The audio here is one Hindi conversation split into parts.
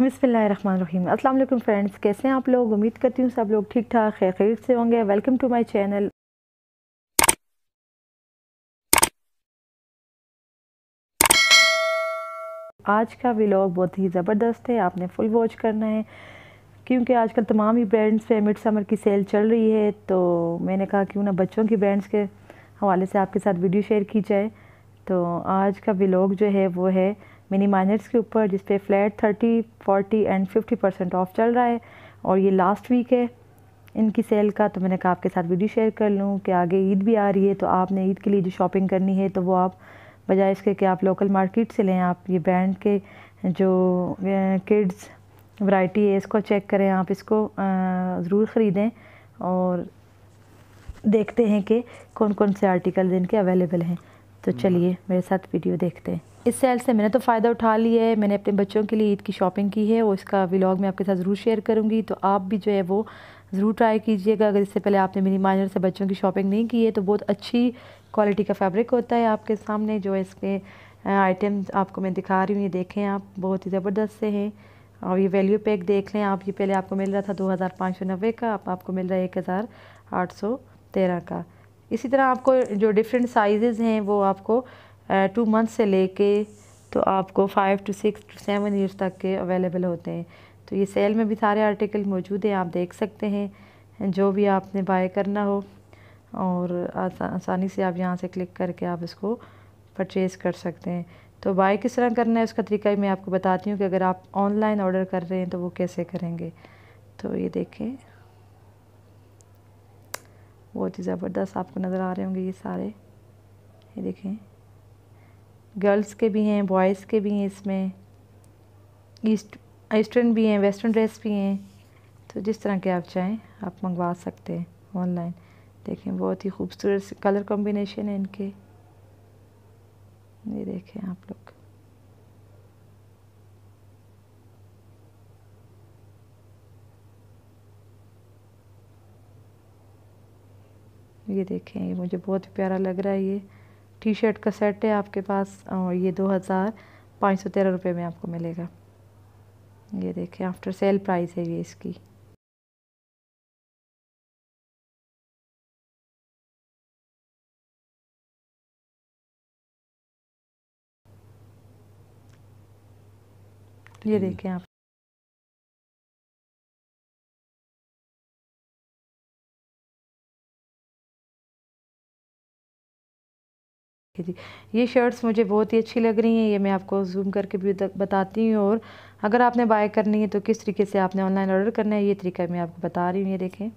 बिसमीम असल फ्रेंड्स कैसे हैं आप लोग उम्मीद करती हूँ सब लोग ठीक ठाक खैर खैर से होंगे वेलकम टू माई चैनल आज का व्लॉग बहुत ही ज़बरदस्त है आपने फुल वॉच करना है क्योंकि आजकल तमाम ही ब्रांड्स पे मिड समर की सेल चल रही है तो मैंने कहा क्यों ना बच्चों की ब्रांड्स के हवाले से आपके साथ वीडियो शेयर की जाए तो आज का व्लॉग जो है वो है मिनी माइनर्स के ऊपर जिस पे flat thirty forty and fifty percent off चल रहा है और ये लास्ट वीक है इनकी सेल का तो मैंने कहा आपके साथ वीडियो शेयर कर लूँ कि आगे ईद भी आ रही है तो आपने ईद के लिए जो शॉपिंग करनी है तो वो आप बजाय इसके कि आप लोकल मार्केट से लें आप ये ब्रांड के जो किड्स वैरायटी है इसको चेक करें आप इसको ज़रूर ख़रीदें और देखते हैं कि कौन कौन से आर्टिकल इनके अवेलेबल हैं तो हम्म। चलिए मेरे साथ वीडियो देखते हैं इस सेल से मैंने तो फ़ायदा उठा लिया है मैंने अपने बच्चों के लिए ईद की शॉपिंग की है और इसका व्लॉग मैं आपके साथ ज़रूर शेयर करूँगी तो आप भी जो है वो ज़रूर ट्राई कीजिएगा अगर इससे पहले आपने मेरी माइनर से बच्चों की शॉपिंग नहीं की है तो बहुत अच्छी क्वालिटी का फैब्रिक होता है आपके सामने जो इसके आइटम आपको मैं दिखा रही हूँ ये देखें आप बहुत ही ज़बरदस्त से हैं और ये वैल्यू पैक देख लें आप ये पहले आपको मिल रहा था दो हज़ार पाँच सौ नब्बे का अब आपको मिल रहा है एक हज़ार आठ सौ तेरह का इसी तरह आपको जो डिफरेंट साइज़ हैं वो आपको टू मंथ से लेके तो आपको five to six to seven years तक के अवेलेबल होते हैं तो ये सेल में भी सारे आर्टिकल मौजूद हैं आप देख सकते हैं जो भी आपने बाय करना हो और आसानी से आप यहाँ से क्लिक करके आप इसको परचेज़ कर सकते हैं तो बाय किस तरह करना है उसका तरीका मैं आपको बताती हूँ कि अगर आप ऑनलाइन ऑर्डर कर रहे हैं तो वो कैसे करेंगे तो ये देखें बहुत ही ज़बरदस्त आपको नज़र आ रहे होंगे ये सारे ये देखें गर्ल्स के भी हैं बॉयज़ के भी हैं इसमें ईस्ट ईस्टर्न भी हैं वेस्टर्न ड्रेस भी हैं तो जिस तरह के आप चाहें आप मंगवा सकते हैं ऑनलाइन देखें बहुत ही खूबसूरत कलर कॉम्बिनेशन है इनके ये देखें आप लोग ये देखें ये मुझे बहुत ही प्यारा लग रहा है ये टी शर्ट का सेट है आपके पास और ये दो हज़ार पाँच सौ तेरह रुपये में आपको मिलेगा ये देखें आफ्टर सेल प्राइस है ये इसकी ये देखें आप जी ये शर्ट्स मुझे बहुत ही अच्छी लग रही हैं ये मैं आपको जूम करके भी बताती हूँ और अगर आपने बाय करनी है तो किस तरीके से आपने ऑनलाइन ऑर्डर करना है ये तरीका मैं आपको बता रही हूँ ये देखें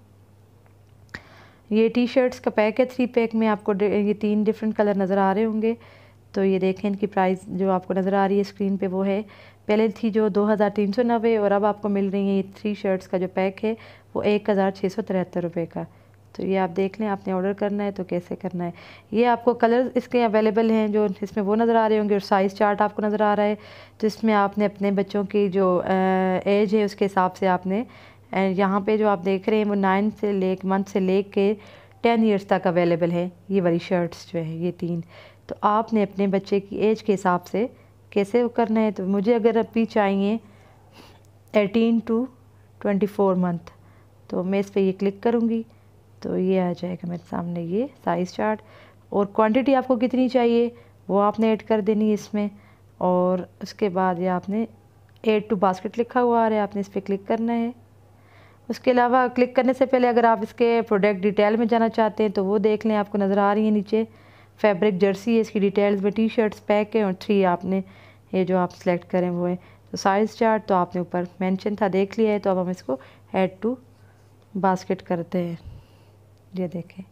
ये टी शर्ट्स का पैक है थ्री पैक में आपको ये तीन डिफरेंट कलर नज़र आ रहे होंगे तो ये देखें इनकी प्राइस जो आपको नज़र आ रही है स्क्रीन पे वो है पहले थी जो दो हज़ार तीन सौ नब्बे और अब आपको मिल रही है ये थ्री शर्ट्स का जो पैक है वो एक हज़ार छः सौ तिहत्तर रुपये का तो ये आप देख लें आपने ऑर्डर करना है तो कैसे करना है ये आपको कलर्स इसके अवेलेबल हैं जो इसमें वो नज़र आ रहे होंगे और साइज़ चार्ट आपको नज़र आ रहा है तो इसमें आपने अपने बच्चों की जो एज है उसके हिसाब से आपने यहाँ पे जो आप देख रहे हैं वो नाइन से ले मंथ से ले के टेन ईयर्स तक अवेलेबल है ये वाली शर्ट्स जो है ये तीन तो आपने अपने बच्चे की एज के हिसाब से कैसे वो करना है तो मुझे अगर अभी चाहिए eighteen to twenty four month तो मैं इस पर ये क्लिक करूँगी तो ये आ जाएगा मेरे सामने ये साइज़ चार्ट और क्वांटिटी आपको कितनी चाहिए वो आपने ऐड कर देनी है इसमें और उसके बाद ये आपने एड टू बास्केट लिखा हुआ आ रहा है आपने इस पर क्लिक करना है उसके अलावा क्लिक करने से पहले अगर आप इसके प्रोडक्ट डिटेल में जाना चाहते हैं तो वो देख लें आपको नज़र आ रही है नीचे फैब्रिक जर्सी है इसकी डिटेल्स में टी शर्ट्स पैक है और थ्री आपने ये जो आप सेलेक्ट करें वो है तो साइज़ चार्ट तो आपने ऊपर मेंशन था देख लिया है तो अब हम इसको ऐड टू बास्केट करते हैं ये देखें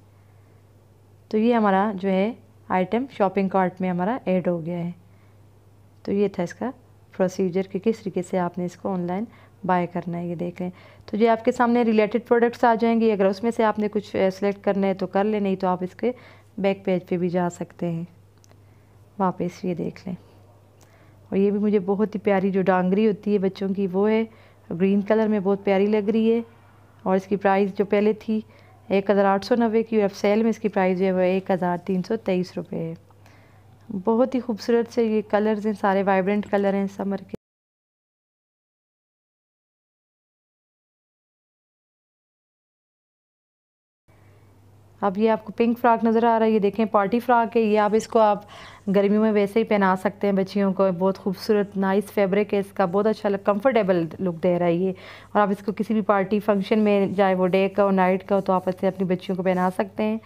तो ये हमारा जो है आइटम शॉपिंग कार्ट में हमारा ऐड हो गया है तो ये था इसका प्रोसीजर कि किस तरीके से आपने इसको ऑनलाइन बाय करना है ये देख लें तो ये आपके सामने रिलेटेड प्रोडक्ट्स आ जाएंगे अगर उसमें से आपने कुछ सेलेक्ट करना है तो कर लें नहीं तो आप इसके बैक पेज पे भी जा सकते हैं वापस ये देख लें और ये भी मुझे बहुत ही प्यारी जो डांगरी होती है बच्चों की वो है ग्रीन कलर में बहुत प्यारी लग रही है और इसकी प्राइस जो पहले थी एक हज़ार आठ सौ नब्बे की एफ सेल में इसकी प्राइस जो है वो एक हज़ार तीन सौ तेईस रुपये है बहुत ही खूबसूरत से ये कलर्स हैं सारे वाइब्रेंट कलर हैं समर के अब ये आपको पिंक फ्रॉक नज़र आ रहा है ये देखें पार्टी फ्रॉक है ये आप इसको आप गर्मियों में वैसे ही पहना सकते हैं बच्चियों को बहुत खूबसूरत नाइस फैब्रिक है इसका बहुत अच्छा कंफर्टेबल लुक दे रहा है ये और आप इसको किसी भी पार्टी फंक्शन में चाहे वो डे का हो नाइट का हो तो आप इसे अपनी बच्चियों को पहना सकते हैं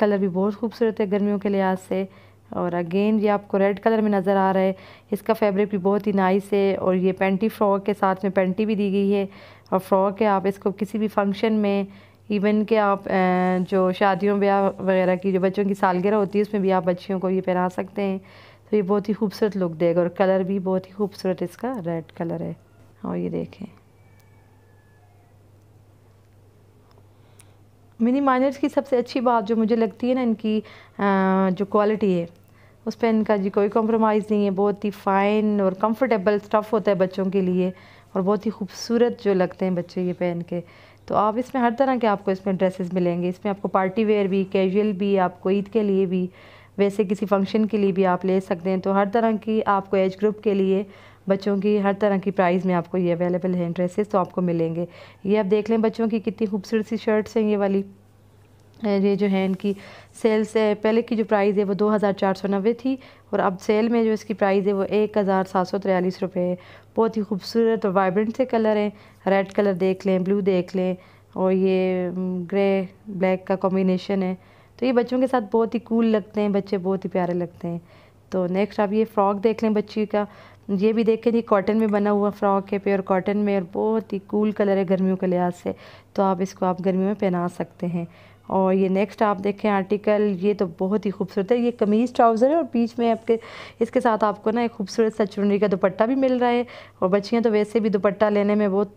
कलर भी बहुत खूबसूरत है गर्मियों के लिहाज से और अगेन ये आपको रेड कलर में नज़र आ रहा है इसका फैब्रिक भी बहुत ही नाइस है और ये पेंटी फ्रॉक के साथ में पेंटी भी दी गई है और फ्रॉक है आप इसको किसी भी फंक्शन में इवन के आप जो शादियों ब्याह वगैरह की जो बच्चों की सालगिरह होती है उसमें भी आप बच्चियों को ये पहना सकते हैं तो ये बहुत ही खूबसूरत लुक देगा और कलर भी बहुत ही खूबसूरत इसका रेड कलर है और हाँ, ये देखें मिनी माइनर्स की सबसे अच्छी बात जो मुझे लगती है ना इनकी जो क्वालिटी है उस पर इनका जी कोई कॉम्प्रोमाइज़ नहीं है बहुत ही फ़ाइन और कंफर्टेबल स्टफ़ होता है बच्चों के लिए और बहुत ही खूबसूरत जो लगते हैं बच्चे ये पहन के तो आप इसमें हर तरह के आपको इसमें ड्रेसेस मिलेंगे इसमें आपको पार्टी वेयर भी कैजुअल भी आपको ईद के लिए भी वैसे किसी फंक्शन के लिए भी आप ले सकते हैं तो हर तरह की आपको एज ग्रुप के लिए बच्चों की हर तरह की प्राइस में आपको ये अवेलेबल हैं ड्रेसेस तो आपको मिलेंगे ये आप देख लें बच्चों की कितनी खूबसूरत सी शर्ट्स हैं ये वाली ये जो है इनकी सेल्स से पहले की जो प्राइस है वो दो हज़ार चार सौ नब्बे थी और अब सेल में जो इसकी प्राइस है वो एक हज़ार सात सौ तिरालीस रुपये बहुत ही खूबसूरत और वाइब्रेंट से कलर हैं रेड कलर देख लें ब्लू देख लें और ये ग्रे ब्लैक का कॉम्बिनेशन है तो ये बच्चों के साथ बहुत ही कूल लगते हैं बच्चे बहुत ही प्यारे लगते हैं तो नेक्स्ट आप ये फ़्रॉक देख लें बच्ची का ये भी देखें जी कॉटन में बना हुआ फ़्रॉक है प्योर कॉटन में और बहुत ही कूल कलर है गर्मियों के लिहाज से तो आप इसको आप गर्मियों में पहना सकते हैं और ये नेक्स्ट आप देखें आर्टिकल ये तो बहुत ही खूबसूरत है ये कमीज़ ट्राउज़र है और बीच में आपके इसके साथ आपको ना एक खूबसूरत सा चुनरी का दुपट्टा भी मिल रहा है और बच्चियाँ तो वैसे भी दुपट्टा लेने में बहुत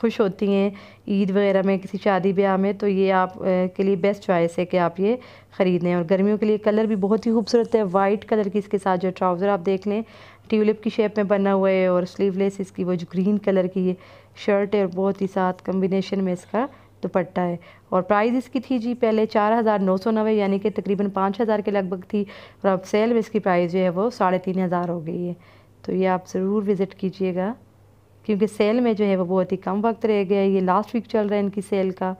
खुश होती हैं ईद वगैरह में किसी शादी ब्याह में तो ये आप के लिए बेस्ट चॉइस है कि आप ये ख़रीदें और गर्मियों के लिए कलर भी बहुत ही खूबसूरत है वाइट कलर की इसके साथ जो ट्राउज़र आप देख लें ट्यूलिप की शेप में बना हुआ है और स्लीवलेस इसकी वो जो ग्रीन कलर की ये शर्ट है और बहुत ही साथ कम्बिनेशन में इसका दुपट्टा है और प्राइस इसकी थी जी पहले चार हज़ार नौ सौ नब्बे यानी कि तकरीबन पाँच हज़ार के लगभग थी और अब सेल में इसकी प्राइस जो है वो साढ़े तीन हज़ार हो गई है तो ये आप ज़रूर विज़िट कीजिएगा क्योंकि सेल में जो है वो बहुत ही कम वक्त रह गया है ये लास्ट वीक चल रहा है इनकी सेल का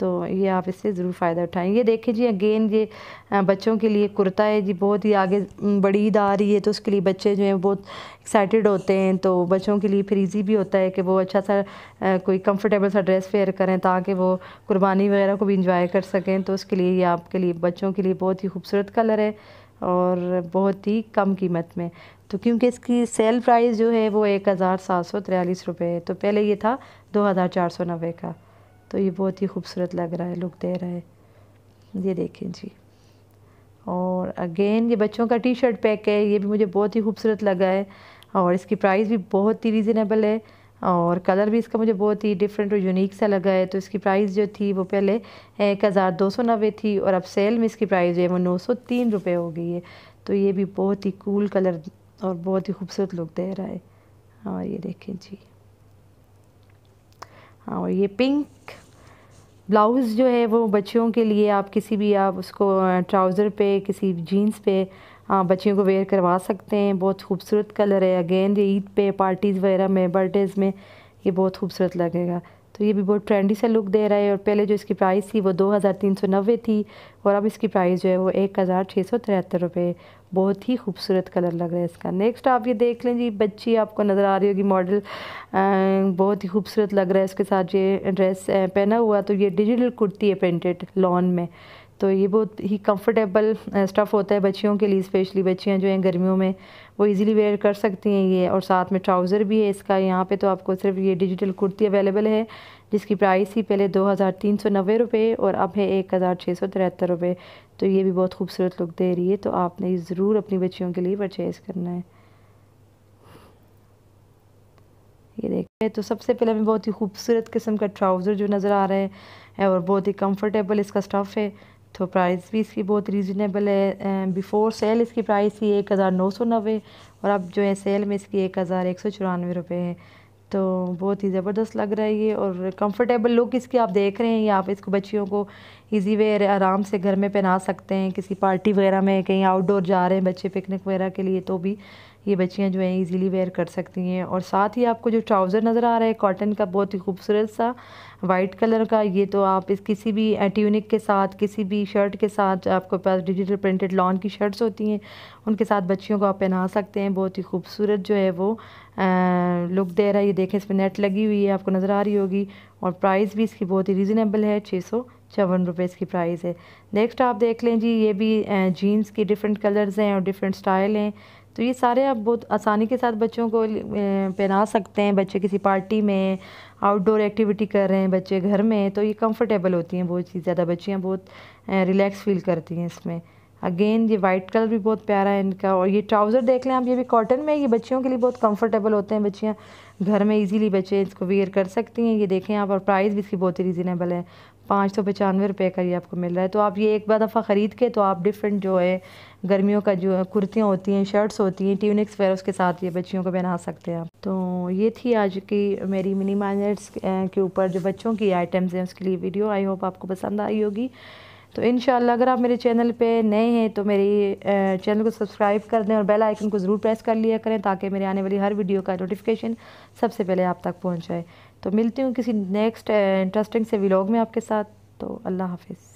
तो ये आप इससे ज़रूर फ़ायदा उठाएं ये देखें जी अगेन ये बच्चों के लिए कुर्ता है जी बहुत ही आगे बड़ी ईद आ रही है तो उसके लिए बच्चे जो हैं बहुत एक्साइटेड होते हैं तो बच्चों के लिए फिर ईजी भी होता है कि वो अच्छा सा कोई कंफर्टेबल सा ड्रेस वेयर करें ताकि वो कुर्बानी वगैरह को भी इंजॉय कर सकें तो उसके लिए ये आपके लिए बच्चों के लिए बहुत ही खूबसूरत कलर है और बहुत ही कम कीमत में तो क्योंकि इसकी सेल प्राइस जो है वो एक हज़ार सात सौ तिरालीस रुपये है तो पहले ये था दो हज़ार चार सौ नब्बे का तो ये बहुत ही खूबसूरत लग रहा है लुक दे रहा है ये देखें जी और अगेन ये बच्चों का टी शर्ट पैक है ये भी मुझे बहुत ही खूबसूरत लगा है और इसकी प्राइस भी बहुत ही रीज़नेबल है और कलर भी इसका मुझे बहुत ही डिफरेंट और यूनिक सा लगा है तो इसकी प्राइस जो थी वो पहले एक हज़ार दो सौ नब्बे थी और अब सेल में इसकी प्राइस जो है वो नौ सौ तीन रुपये हो गई है तो ये भी बहुत ही कूल कलर और बहुत ही खूबसूरत लुक दे रहा है और हाँ, ये देखें जी हाँ और ये पिंक ब्लाउज़ जो है वो बच्चियों के लिए आप किसी भी आप उसको ट्राउज़र पे किसी जीन्स पे बच्चियों को वेयर करवा सकते हैं बहुत खूबसूरत कलर है अगेन ये ईद पे पार्टीज़ वगैरह में बर्थडेज़ में ये बहुत खूबसूरत लगेगा तो ये भी बहुत ट्रेंडी सा लुक दे रहा है और पहले जो इसकी प्राइस थी वो दो हज़ार तीन सौ नब्बे थी और अब इसकी प्राइस जो है वो एक हज़ार छः सौ तिहत्तर रुपये बहुत ही खूबसूरत कलर लग रहा है इसका नेक्स्ट आप ये देख लें जी बच्ची आपको नज़र आ रही होगी मॉडल बहुत ही खूबसूरत लग रहा है इसके साथ ये ड्रेस पहना हुआ तो ये डिजिटल कुर्ती है प्रिंटेड लॉन में तो ये बहुत ही कंफर्टेबल स्टफ़ uh, होता है बच्चियों के लिए स्पेशली बच्चियाँ जो हैं गर्मियों में वो इजीली वेयर कर सकती हैं ये और साथ में ट्राउज़र भी है इसका यहाँ पे तो आपको सिर्फ ये डिजिटल कुर्ती अवेलेबल है जिसकी प्राइस ही पहले दो हज़ार तीन सौ नब्बे रुपये और अब है एक हज़ार छः सौ रुपये तो ये भी बहुत खूबसूरत लुक दे रही है तो आपने ज़रूर अपनी बच्चियों के लिए परचेज़ करना है ये देखिए तो सबसे पहले हमें बहुत ही खूबसूरत किस्म का ट्राउज़र जो नज़र आ रहा है और बहुत ही कंफर्टेबल इसका स्टफ़ है तो प्राइस भी इसकी बहुत रीज़नेबल है बिफ़ोर अं, सेल इसकी प्राइस ही एक हज़ार नौ सौ नब्बे और अब जो है सेल में इसकी एक हज़ार एक सौ चौरानवे रुपये है तो बहुत ही ज़बरदस्त लग रहा है ये और कंफर्टेबल लुक इसकी आप देख रहे हैं आप इसको बच्चियों को इजी वे आराम से घर में पहना सकते हैं किसी पार्टी वगैरह में कहीं आउटडोर जा रहे हैं बच्चे पिकनिक वगैरह के लिए तो भी ये बच्चियाँ जो हैं ईज़िली वेयर कर सकती हैं और साथ ही आपको जो ट्राउज़र नज़र आ रहा है कॉटन का बहुत ही खूबसूरत सा वाइट कलर का ये तो आप इस किसी भी ट्यूनिक के साथ किसी भी शर्ट के साथ आपके पास डिजिटल प्रिंटेड लॉन की शर्ट्स होती हैं उनके साथ बच्चियों को आप पहना सकते हैं बहुत ही खूबसूरत जो है वो लुक दे रहा है ये देखें इस पर नेट लगी हुई है आपको नज़र आ रही होगी और प्राइस भी इसकी बहुत ही रीज़नेबल है छः सौ चौवन रुपये इसकी प्राइस है नेक्स्ट आप देख लें जी ये भी जीन्स की डिफरेंट कलर्स हैं और डिफरेंट स्टाइल हैं तो ये सारे आप बहुत आसानी के साथ बच्चों को पहना सकते हैं बच्चे किसी पार्टी में आउटडोर एक्टिविटी कर रहे हैं बच्चे घर में तो ये कंफर्टेबल होती हैं बहुत चीज़ ज़्यादा बच्चियाँ बहुत रिलैक्स फील करती हैं इसमें अगेन ये वाइट कलर भी बहुत प्यारा है इनका और ये ट्राउज़र देख लें आप ये भी कॉटन में ये बच्चियों के लिए बहुत कंफर्टेबल होते हैं बच्चियाँ घर में इजीली बच्चे इसको वेयर कर सकती हैं ये देखें आप और प्राइस भी इसकी बहुत ही रीज़नेबल है पाँच सौ पचानवे रुपये का ये आपको मिल रहा है तो आप ये एक बार दफ़ा ख़रीद के तो आप डिफरेंट जो है गर्मियों का जो कुर्तियाँ होती हैं शर्ट्स होती हैं ट्यूनिक्स वगैरह उसके साथ ये बच्चियों को पहना सकते हैं आप तो ये थी आज की मेरी मिनी मार्केट्स के ऊपर जो बच्चों की आइटम्स हैं उसके लिए वीडियो आई होप आपको पसंद आई होगी तो इन अगर आप मेरे चैनल पे नए हैं तो मेरी चैनल को सब्सक्राइब कर दें और बेल आइकन को ज़रूर प्रेस कर लिया करें ताकि मेरे आने वाली हर वीडियो का नोटिफिकेशन सबसे पहले आप तक पहुँच जाए तो मिलती हूँ किसी नेक्स्ट इंटरेस्टिंग eh, से व्लॉग में आपके साथ तो अल्लाह हाफिज़